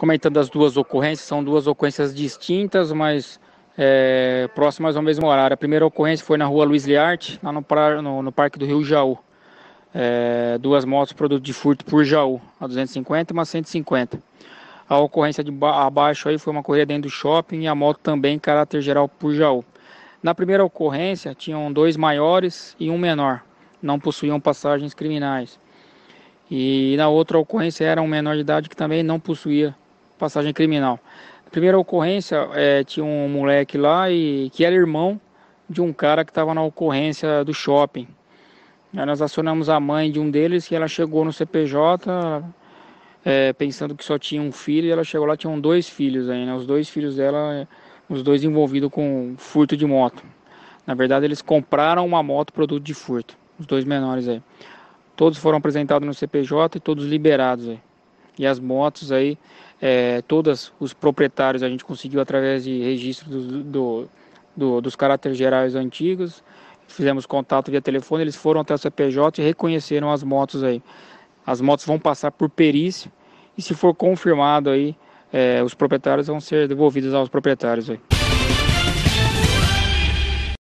comentando as duas ocorrências, são duas ocorrências distintas, mas é, próximas ao mesmo horário. A primeira ocorrência foi na rua Luiz Liarte, lá no, pra, no, no Parque do Rio Jaú. É, duas motos produto de furto por Jaú, a 250 e uma 150. A ocorrência de abaixo aí foi uma corrida dentro do shopping e a moto também em caráter geral por Jaú. Na primeira ocorrência tinham dois maiores e um menor, não possuíam passagens criminais. E na outra ocorrência era um menor de idade que também não possuía passagem criminal. A primeira ocorrência é, tinha um moleque lá e que era irmão de um cara que estava na ocorrência do shopping. Aí nós acionamos a mãe de um deles que ela chegou no CPJ é, pensando que só tinha um filho e ela chegou lá tinham dois filhos aí, né? Os dois filhos dela, os dois envolvidos com furto de moto. Na verdade eles compraram uma moto produto de furto, os dois menores aí. Todos foram apresentados no CPJ e todos liberados aí. E as motos aí é, todos os proprietários a gente conseguiu através de registro do, do, do, dos caráteres gerais antigos, fizemos contato via telefone, eles foram até o CPJ e reconheceram as motos aí. As motos vão passar por perícia e se for confirmado aí, é, os proprietários vão ser devolvidos aos proprietários aí.